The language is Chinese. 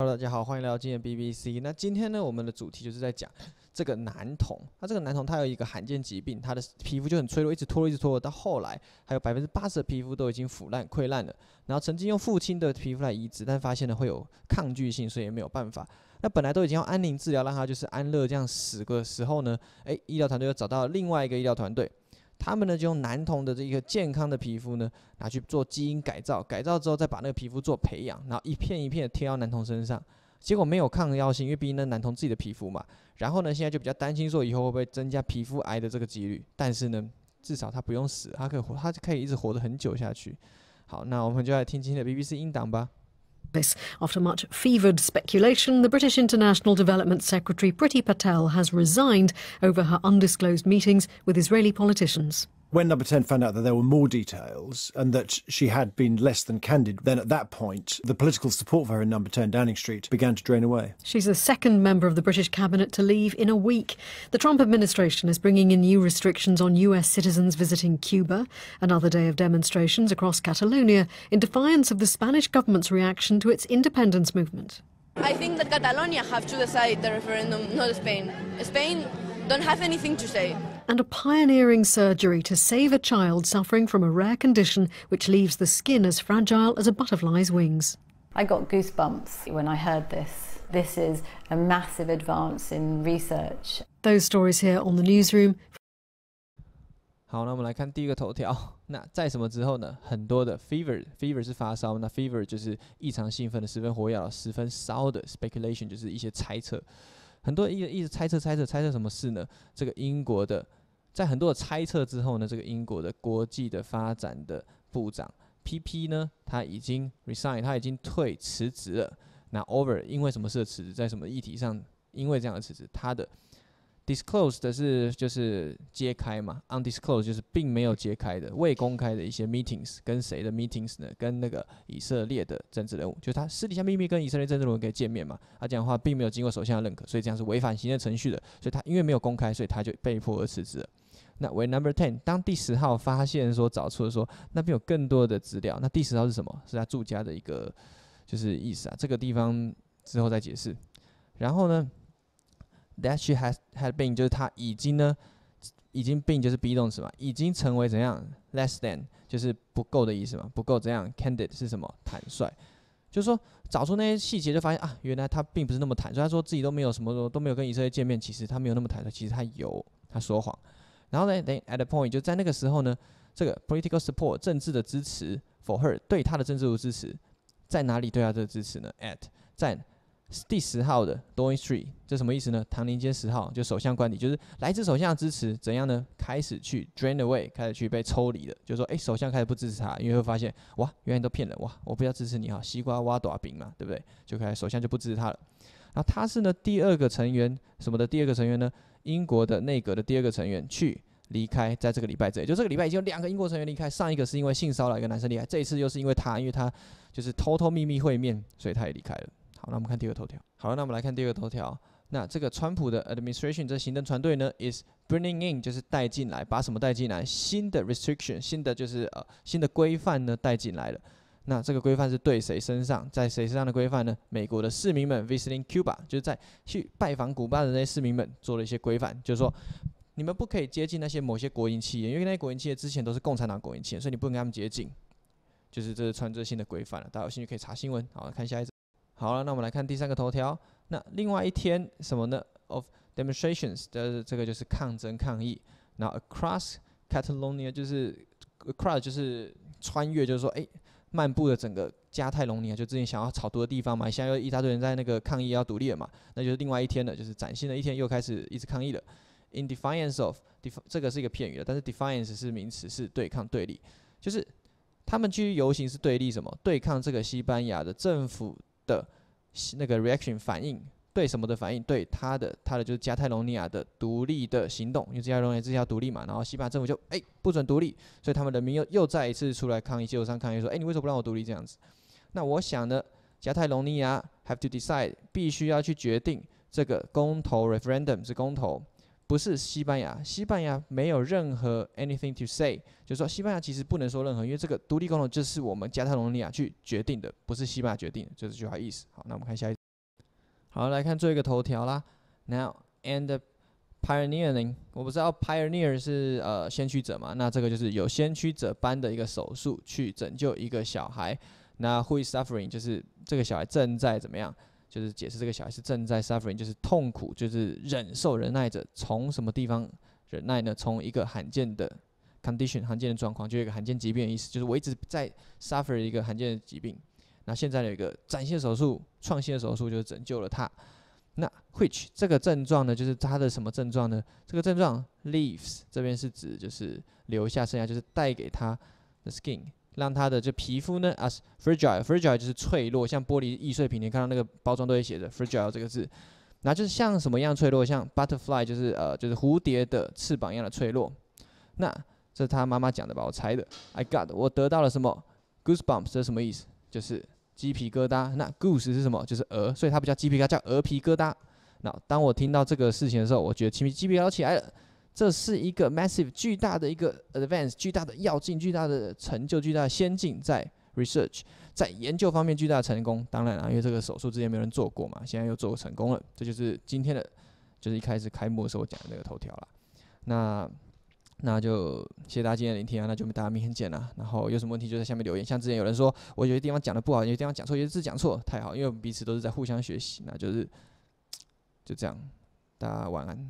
Hello，大家好，欢迎来到今天 BBC。那今天呢，我们的主题就是在讲这个男童。那这个男童他有一个罕见疾病，他的皮肤就很脆弱，一直脱，一直脱，到后来还有百分之八十的皮肤都已经腐烂溃烂了。然后曾经用父亲的皮肤来移植，但发现呢会有抗拒性，所以也没有办法。那本来都已经要安宁治疗，让他就是安乐这样死的时候呢，诶，医疗团队又找到另外一个医疗团队。他们呢就用男童的这一个健康的皮肤呢，拿去做基因改造，改造之后再把那个皮肤做培养，然后一片一片贴到男童身上，结果没有抗药性，因为毕竟呢男童自己的皮肤嘛。然后呢，现在就比较担心说以后会不会增加皮肤癌的这个几率，但是呢，至少他不用死，他可以活，他可以一直活得很久下去。好，那我们就来听今天的 BBC 音档吧。After much fevered speculation, the British International Development Secretary Priti Patel has resigned over her undisclosed meetings with Israeli politicians when Number 10 found out that there were more details and that she had been less than candid, then at that point, the political support for her in Number 10 Downing Street began to drain away. She's the second member of the British cabinet to leave in a week. The Trump administration is bringing in new restrictions on US citizens visiting Cuba, another day of demonstrations across Catalonia, in defiance of the Spanish government's reaction to its independence movement. I think that Catalonia have to decide the referendum, not Spain. Spain don't have anything to say and a pioneering surgery to save a child suffering from a rare condition which leaves the skin as fragile as a butterfly's wings. I got goosebumps when I heard this. This is a massive advance in research. Those stories here on the newsroom. 好，那我们来看第一个头条。那在什么之后呢？很多的 fever，fever 是发烧，那 fever 在很多的猜测之后呢，这个英国的国际的发展的部长 P P 呢，他已经 resign，他已经退辞职了。那 over 因为什么事辞职？在什么议题上？因为这样的辞职，他的 disclosed 是就是揭开嘛，undisclosed 就是并没有揭开的未公开的一些 meetings 跟谁的 meetings 呢？跟那个以色列的政治人物，就是他私底下秘密跟以色列政治人物可以见面嘛？他讲话并没有经过首相的认可，所以这样是违反行政程序的。所以他因为没有公开，所以他就被迫而辞职了。那为 number ten，当第十号发现说，找出说那边有更多的资料。那第十号是什么？是他住家的一个，就是意思啊。这个地方之后再解释。然后呢，that she has had been 就是他已经呢，已经 been 就是 be 动词嘛，已经成为怎样？less than 就是不够的意思嘛？不够怎样？candid 是什么？坦率。就是说找出那些细节，就发现啊，原来他并不是那么坦率。他说自己都没有什么，都都没有跟以色列见面。其实他没有那么坦率。其实他有，他说谎。然后呢等 at the point 就在那个时候呢，这个 political support 政治的支持 for her 对她的政治的支持在哪里？对她的支持呢？At 在第十号的 d o i n g Street，这什么意思呢？唐宁街十号，就首相官邸，就是来自首相的支持，怎样呢？开始去 drain away，开始去被抽离的，就说哎，首相开始不支持他，因为会发现哇，原来都骗人哇，我不要支持你哈，西瓜挖短饼嘛，对不对？就开始首相就不支持他了。然后他是呢第二个成员什么的，第二个成员呢？英国的内阁的第二个成员去离开，在这个礼拜这也就这个礼拜已经有两个英国成员离开，上一个是因为性骚扰一个男生离开，这一次又是因为他，因为他就是偷偷秘密会面，所以他也离开了。好，那我们看第二个头条。好，那我们来看第二个头条。那这个川普的 administration，这行政团队呢，is bringing in，就是带进来，把什么带进来？新的 restriction，新的就是呃新的规范呢带进来了。那这个规范是对谁身上，在谁身上的规范呢？美国的市民们 visiting Cuba，就是在去拜访古巴的那些市民们做了一些规范，就是说你们不可以接近那些某些国营企业，因为那些国营企业之前都是共产党国营企业，所以你不能跟他们接近，就是这是穿折性的规范了。大家有兴趣可以查新闻。好，看下一个。好了，那我们来看第三个头条。那另外一天什么呢？Of demonstrations 的这个就是抗争抗议。那 across Catalonia 就是 across 就是穿越，就是说哎。漫步的整个加泰隆尼亚，就之前想要炒毒的地方嘛，现在又一大堆人在那个抗议要独立了嘛，那就是另外一天了，就是崭新的一天又开始一直抗议了。In defiance of def 这个是一个片语的，但是 defiance 是名词，是对抗、对立。就是他们去游行是对立什么？对抗这个西班牙的政府的那个 reaction 反应。对什么的反应？对他的，他的就是加泰隆尼亚的独立的行动，因为加泰隆尼亚自己要独立嘛，然后西班牙政府就哎不准独立，所以他们人民又又再一次出来抗议，街头上抗议说，哎你为什么不让我独立这样子？那我想呢，加泰隆尼亚 have to decide，必须要去决定这个公投 referendum 是公投，不是西班牙，西班牙没有任何 anything to say，就是说西班牙其实不能说任何，因为这个独立公投就是我们加泰隆尼亚去决定的，不是西班牙决定，的，就是这句话意思。好，那我们看下一。好，来看最后一个头条啦。Now and pioneering，我不知道 pioneer 是呃先驱者嘛？那这个就是有先驱者般的一个手术去拯救一个小孩。那 who is suffering 就是这个小孩正在怎么样？就是解释这个小孩是正在 suffering，就是痛苦，就是忍受、忍耐着。从什么地方忍耐呢？从一个罕见的 condition，罕见的状况，就一个罕见疾病的意思，就是我一直在 suffer 一个罕见的疾病。那现在有一个展现手术，创新的手术就拯救了他。那 which 这个症状呢？就是他的什么症状呢？这个症状 leaves 这边是指就是留下、剩下，就是带给他 the skin，让他的就皮肤呢 as fragile，fragile 就是脆弱，像玻璃易碎品，你看到那个包装都会写着 fragile 这个字。那就是像什么样脆弱？像 butterfly 就是呃就是蝴蝶的翅膀一样的脆弱。那这是他妈妈讲的吧？我猜的。I got 我得到了什么 goosebumps？这是什么意思？就是鸡皮疙瘩，那 goose 是什么？就是鹅，所以它不叫鸡皮疙，叫鹅皮疙瘩。那当我听到这个事情的时候，我觉得鸡皮鸡皮疙瘩起来了。这是一个 massive 巨大的一个 advance，巨大的要进，巨大的成就，巨大的先进，在 research，在研究方面巨大的成功。当然了，因为这个手术之前没有人做过嘛，现在又做成功了。这就是今天的，就是一开始开幕的时候讲的那个头条了。那那就谢谢大家今天的聆听啊，那就大家明天见了。然后有什么问题就在下面留言。像之前有人说，我有些地方讲的不好，有些地方讲错，有些字讲错，太好，因为我们彼此都是在互相学习。那就是就这样，大家晚安。